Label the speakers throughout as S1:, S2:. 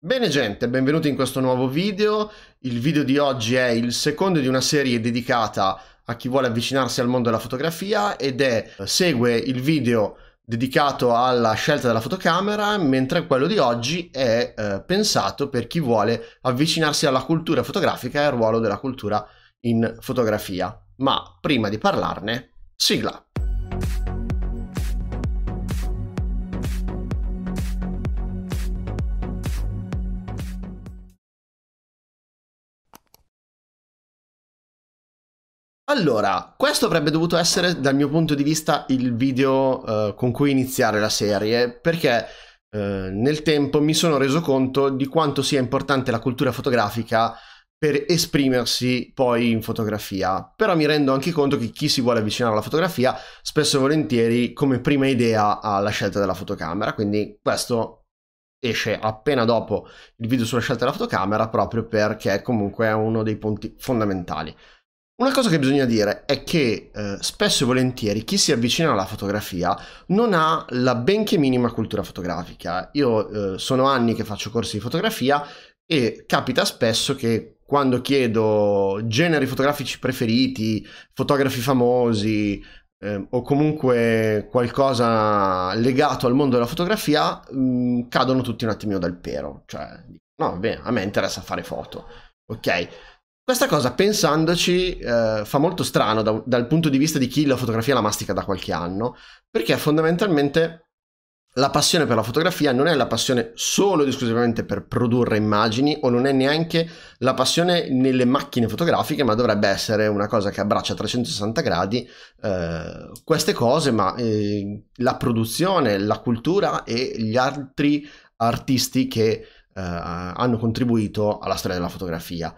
S1: Bene gente, benvenuti in questo nuovo video. Il video di oggi è il secondo di una serie dedicata a chi vuole avvicinarsi al mondo della fotografia ed è segue il video dedicato alla scelta della fotocamera, mentre quello di oggi è eh, pensato per chi vuole avvicinarsi alla cultura fotografica e al ruolo della cultura in fotografia. Ma prima di parlarne, sigla. Allora, questo avrebbe dovuto essere, dal mio punto di vista, il video uh, con cui iniziare la serie, perché uh, nel tempo mi sono reso conto di quanto sia importante la cultura fotografica per esprimersi poi in fotografia. Però mi rendo anche conto che chi si vuole avvicinare alla fotografia spesso e volentieri come prima idea ha la scelta della fotocamera, quindi questo esce appena dopo il video sulla scelta della fotocamera proprio perché comunque è uno dei punti fondamentali. Una cosa che bisogna dire è che eh, spesso e volentieri chi si avvicina alla fotografia non ha la benché minima cultura fotografica. Io eh, sono anni che faccio corsi di fotografia e capita spesso che quando chiedo generi fotografici preferiti, fotografi famosi eh, o comunque qualcosa legato al mondo della fotografia, mh, mm, cadono tutti un attimino dal pero. Cioè, no, bene, a me interessa fare foto. Ok, questa cosa, pensandoci, eh, fa molto strano da, dal punto di vista di chi la fotografia la mastica da qualche anno, perché fondamentalmente la passione per la fotografia non è la passione solo ed esclusivamente per produrre immagini o non è neanche la passione nelle macchine fotografiche, ma dovrebbe essere una cosa che abbraccia a 360 gradi eh, queste cose, ma eh, la produzione, la cultura e gli altri artisti che eh, hanno contribuito alla storia della fotografia.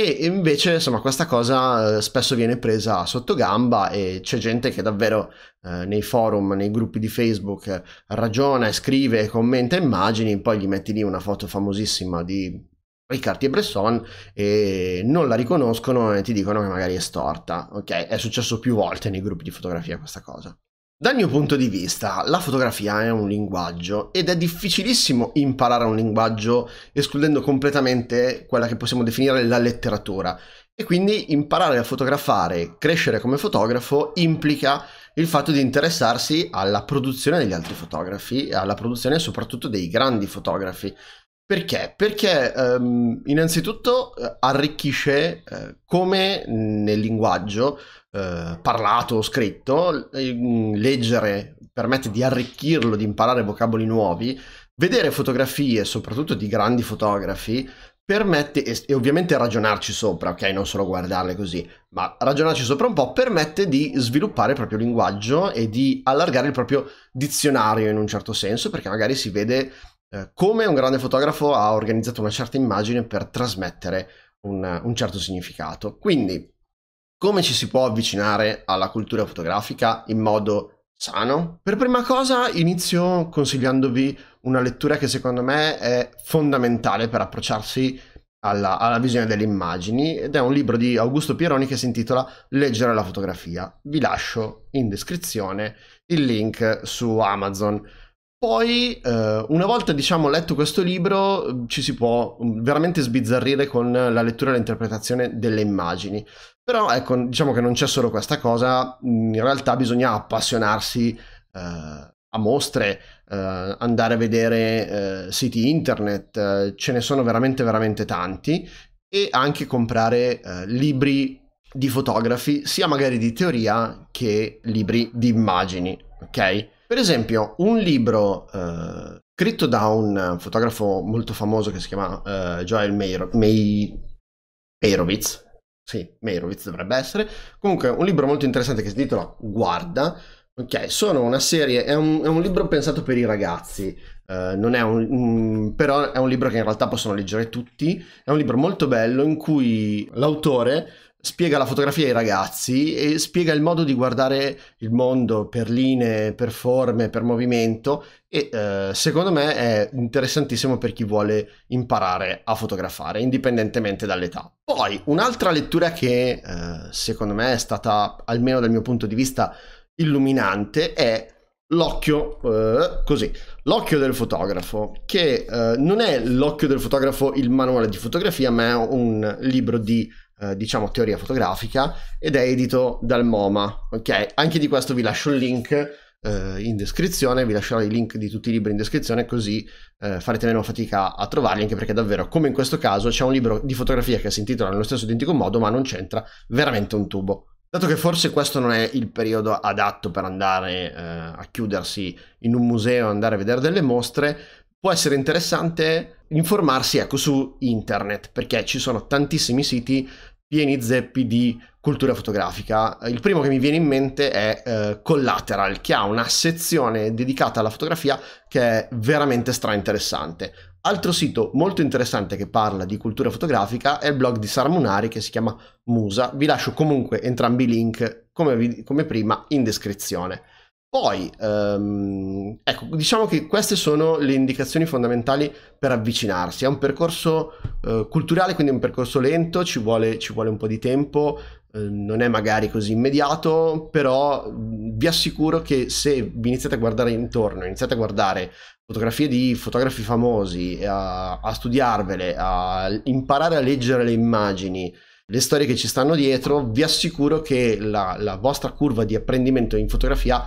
S1: E invece, insomma, questa cosa eh, spesso viene presa sotto gamba e c'è gente che davvero eh, nei forum, nei gruppi di Facebook eh, ragiona, scrive, commenta immagini, poi gli metti lì una foto famosissima di Riccardi e Bresson e non la riconoscono e ti dicono che magari è storta. Ok, è successo più volte nei gruppi di fotografia questa cosa. Dal mio punto di vista, la fotografia è un linguaggio ed è difficilissimo imparare un linguaggio escludendo completamente quella che possiamo definire la letteratura. E quindi imparare a fotografare, crescere come fotografo, implica il fatto di interessarsi alla produzione degli altri fotografi, alla produzione soprattutto dei grandi fotografi. Perché? Perché um, innanzitutto eh, arricchisce uh, come nel linguaggio uh, parlato o scritto, ehm, leggere permette di arricchirlo, di imparare vocaboli nuovi, vedere fotografie, soprattutto di grandi fotografi, permette, e, e ovviamente ragionarci sopra, ok, non solo guardarle così, ma ragionarci sopra un po', permette di sviluppare il proprio linguaggio e di allargare il proprio dizionario in un certo senso, perché magari si vede eh, come un grande fotografo ha organizzato una certa immagine per trasmettere un, un certo significato. Quindi, come ci si può avvicinare alla cultura fotografica in modo sano? Per prima cosa inizio consigliandovi una lettura che secondo me è fondamentale per approcciarsi alla, alla, visione delle immagini ed è un libro di Augusto Pieroni che si intitola Leggere la fotografia. Vi lascio in descrizione il link su Amazon. Poi, eh, una volta diciamo letto questo libro, ci si può mm, veramente sbizzarrire con la lettura e l'interpretazione delle immagini. Però ecco, diciamo che non c'è solo questa cosa, mm, in realtà bisogna appassionarsi eh, a mostre, eh, andare a vedere eh, siti internet, eh, ce ne sono veramente veramente tanti, e anche comprare eh, libri di fotografi, sia magari di teoria che libri di immagini, ok? Per esempio, un libro eh, scritto da un eh, fotografo molto famoso che si chiama eh, Joel Meir- May- Meirovitz, sì, Meirovitz dovrebbe essere, comunque un libro molto interessante che si intitola Guarda, ok, sono una serie, è un, è un libro pensato per i ragazzi, eh, non è un, un, però è un libro che in realtà possono leggere tutti, è un libro molto bello in cui l'autore spiega la fotografia ai ragazzi e spiega il modo di guardare il mondo per linee, per forme, per movimento e eh, secondo me è interessantissimo per chi vuole imparare a fotografare indipendentemente dall'età. Poi un'altra lettura che eh, secondo me è stata almeno dal mio punto di vista illuminante è l'occhio eh, così l'occhio del fotografo che eh, non è l'occhio del fotografo il manuale di fotografia ma è un libro di eh, diciamo teoria fotografica ed è edito dal MoMA. Ok, anche di questo vi lascio il link eh, in descrizione, vi lascerò i link di tutti i libri in descrizione così eh, farete meno fatica a trovarli, anche perché davvero, come in questo caso, c'è un libro di fotografia che si intitola nello stesso identico modo, ma non c'entra veramente un tubo. Dato che forse questo non è il periodo adatto per andare eh, a chiudersi in un museo andare a vedere delle mostre, può essere interessante informarsi ecco, su internet, perché ci sono tantissimi siti pieni zeppi di cultura fotografica. Il primo che mi viene in mente è eh, Collateral, che ha una sezione dedicata alla fotografia che è veramente strainteressante. Altro sito molto interessante che parla di cultura fotografica è il blog di Munari che si chiama Musa. Vi lascio comunque entrambi i link, come, vi, come prima, in descrizione. Poi, um, ecco, diciamo che queste sono le indicazioni fondamentali per avvicinarsi. È un percorso uh, culturale, quindi è un percorso lento, ci vuole, ci vuole un po' di tempo, uh, non è magari così immediato, però mm, vi assicuro che se vi iniziate a guardare intorno, iniziate a guardare fotografie di fotografi famosi, eh, a, a studiarvele, a imparare a leggere le immagini, le storie che ci stanno dietro, vi assicuro che la, la vostra curva di apprendimento in fotografia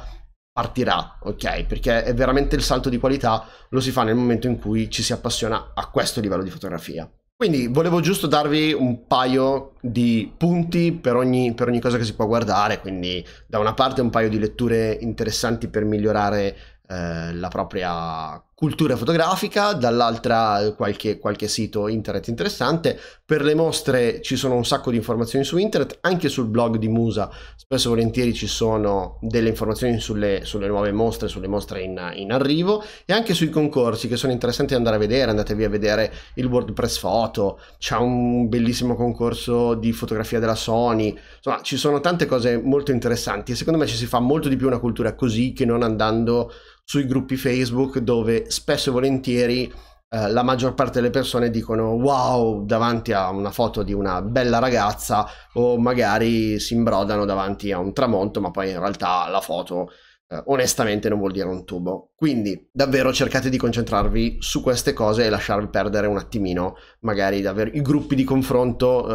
S1: partirà, ok? Perché è veramente il salto di qualità lo si fa nel momento in cui ci si appassiona a questo livello di fotografia. Quindi volevo giusto darvi un paio di punti per ogni, per ogni, cosa che si può guardare, quindi da una parte un paio di letture interessanti per migliorare eh, la propria cultura fotografica, dall'altra qualche, qualche, sito internet interessante. Per le mostre ci sono un sacco di informazioni su internet, anche sul blog di Musa spesso e volentieri ci sono delle informazioni sulle, sulle nuove mostre, sulle mostre in, in, arrivo e anche sui concorsi che sono interessanti da andare a vedere, andatevi a vedere il WordPress Photo, c'è un bellissimo concorso di fotografia della Sony, insomma ci sono tante cose molto interessanti e secondo me ci si fa molto di più una cultura così che non andando sui gruppi Facebook dove spesso e volentieri eh, la maggior parte delle persone dicono wow davanti a una foto di una bella ragazza o magari si imbrodano davanti a un tramonto ma poi in realtà la foto eh, onestamente non vuol dire un tubo. Quindi davvero cercate di concentrarvi su queste cose e lasciarvi perdere un attimino magari davvero i gruppi di confronto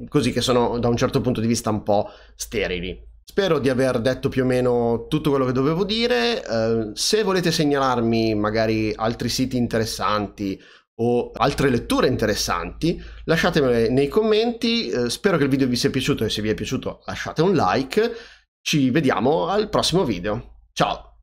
S1: eh, così che sono da un certo punto di vista un po' sterili. Spero di aver detto più o meno tutto quello che dovevo dire. Eh, se volete segnalarmi magari altri siti interessanti o altre letture interessanti, lasciatemele nei commenti. Eh, spero che il video vi sia piaciuto e se vi è piaciuto lasciate un like. Ci vediamo al prossimo video. Ciao!